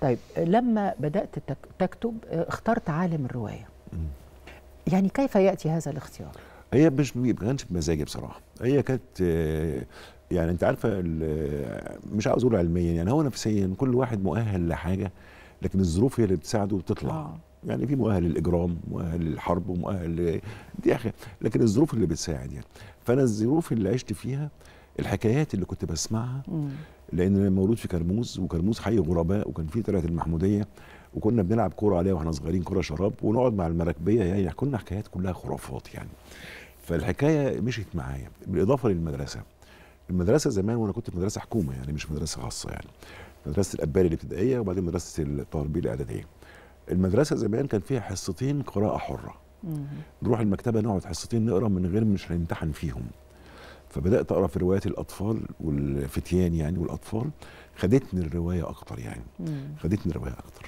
طيب لما بدات تكتب آه، اخترت عالم الروايه يعني كيف ياتي هذا الاختيار هي مش ما كانش بمزاجي بصراحه هي كانت آه، يعني انت عارفه مش عاوز اقول علميا يعني هو نفسيا كل واحد مؤهل لحاجه لكن الظروف هي اللي بتساعده وتطلع آه. يعني في مؤهل للاجرام مؤهل للحرب ومؤهل دي اخي لكن الظروف اللي بتساعد يعني فانا الظروف اللي عشت فيها الحكايات اللي كنت بسمعها مم. لان انا مولود في كرموز وكرموز حي غرباء وكان في ترعه المحموديه وكنا بنلعب كوره عليها واحنا صغيرين كوره شراب ونقعد مع المراكبيه يعني كنا حكايات كلها خرافات يعني فالحكايه مشيت معايا بالاضافه للمدرسه المدرسه زمان وانا كنت في مدرسه حكومه يعني مش مدرسه خاصه يعني مدرسه الاباري الابتدائيه وبعدين مدرسه التربيه الاعداديه المدرسه زمان كان فيها حصتين قراءه حره نروح المكتبه نقعد حصتين نقرا من غير مش هنمتحن فيهم فبدات اقرا في روايات الاطفال والفتيان يعني والاطفال خدتني الروايه اكتر يعني خدتني الروايه اكتر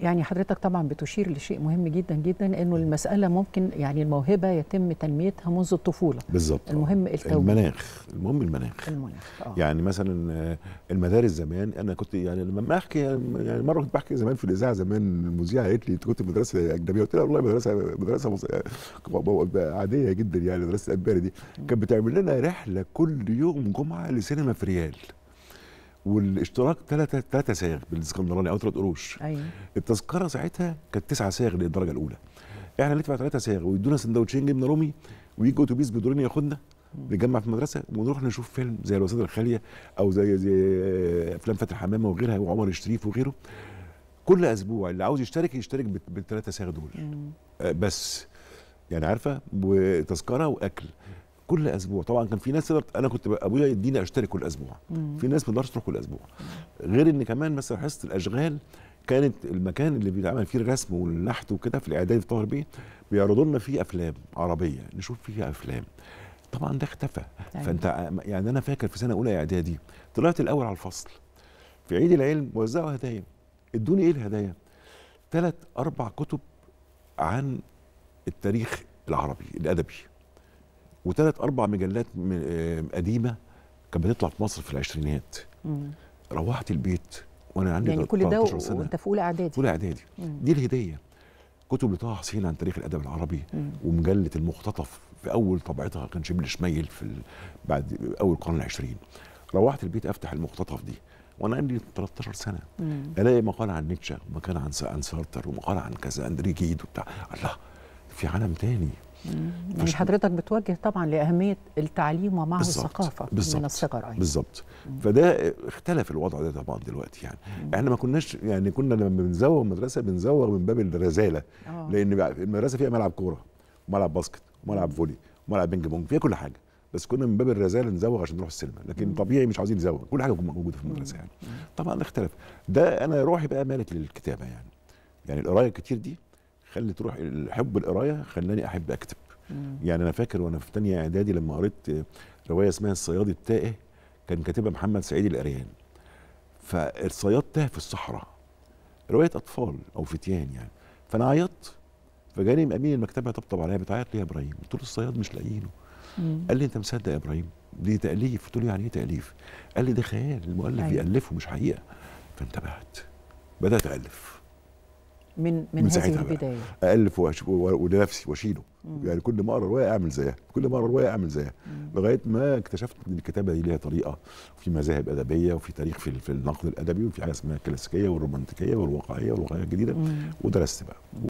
يعني حضرتك طبعا بتشير لشيء مهم جدا جدا انه المساله ممكن يعني الموهبه يتم تنميتها منذ الطفوله بالظبط المهم آه. التوجيه المناخ المهم المناخ المناخ آه. يعني مثلا آه، المدارس زمان انا كنت يعني لما بحكي يعني،, يعني مره كنت بحكي زمان في الاذاعه زمان المذيعه قالت لي انت كنت مدرسه اجنبيه قلت لها والله مدرسه مدرسه آه، عاديه جدا يعني مدرسه اجباري دي كانت بتعمل لنا رحله كل يوم جمعه لسينما في ريال والاشتراك ثلاثة ثلاثة صاغ بالاسكندراني او ثلاث قروش ايوه التذكره ساعتها كانت تسعة صاغ للدرجه الاولى احنا ندفع ثلاثة صاغ ويدونا سندوتشين جبنه رومي ويجي اتوبيس بدورين ياخدنا نتجمع في المدرسه ونروح نشوف فيلم زي الوسادة الخاليه او زي زي افلام فتح حمامه وغيرها وعمر الشريف وغيره كل اسبوع اللي عاوز يشترك يشترك بالثلاثه صاغ دول آه، بس يعني عارفه وتذكره واكل كل اسبوع طبعا كان في ناس انا كنت ابويا يديني اشتري كل اسبوع مم. في ناس ما تقدرش تروح كل اسبوع غير ان كمان مثلا حصه الاشغال كانت المكان اللي بيتعمل فيه الرسم والنحت وكده في الاعداد في بيه بيعرضوا لنا فيه افلام عربيه نشوف فيها افلام طبعا ده اختفى أيوة. فانت يعني انا فاكر في سنه اولى اعدادي طلعت الاول على الفصل في عيد العلم وزعوا هدايا ادوني ايه الهدايا ثلاث اربع كتب عن التاريخ العربي الادبي وثلاث اربع مجلات قديمه كانت بتطلع في مصر في العشرينات روحت البيت وانا عندي يعني كل ده وانت في اولى اعدادي اولى اعدادي دي الهديه كتب لطه حسين عن تاريخ الادب العربي ومجله المختطف في اول طبعتها كان شبل شميل في بعد اول القرن العشرين روحت البيت افتح المختطف دي وانا عندي 13 سنه مم. الاقي مقال عن نيتشه ومقال عن عن سارتر ومقال عن كذا اندري جيد وبتاع الله في عالم تاني يعني حضرتك بتوجه طبعا لاهميه التعليم ومعه الثقافه بالزبط. من الصغر ايضا بالظبط فده اختلف الوضع ده طبعا دلوقتي يعني مم. احنا ما كناش يعني كنا لما بنزوغ مدرسه بنزوغ من باب الرزاله أوه. لان المدرسه فيها ملعب كوره وملعب باسكت وملعب فولي وملعب بينج بونج فيها كل حاجه بس كنا من باب الرزاله نزوغ عشان نروح السينما لكن مم. طبيعي مش عايزين نزوغ كل حاجه موجوده في المدرسه يعني مم. طبعا اختلف ده انا روحي بقى مالت للكتابه يعني يعني القرايه الكتير دي خلت روح حب القرايه خلاني احب اكتب مم. يعني انا فاكر وانا في ثانيه اعدادي لما قريت روايه اسمها الصياد التائه كان كاتبها محمد سعيد القريان فالصياد تاه في الصحراء روايه اطفال او فتيان يعني فانا عيطت فجاني امين المكتبه طبطب عليا بتعيط ليه يا ابراهيم؟ قلت له الصياد مش لاقيينه قال لي انت مصدق يا ابراهيم دي تاليف قلت له يعني ايه تاليف؟ قال لي ده خيال المؤلف بيالفه أيوة. مش حقيقه فانتبهت بدات الف من من, من هذه البدايه الف ولنفسي واشيله يعني كل ما اقرا روايه اعمل زيها كل ما اقرا روايه اعمل زيها لغايه ما اكتشفت ان الكتابه دي ليها طريقه في مذاهب ادبيه وفي تاريخ في, في النقد الادبي وفي حاجه اسمها الكلاسيكيه والرومانتيكيه والواقعيه والواقعيه الجديده ودرست بقى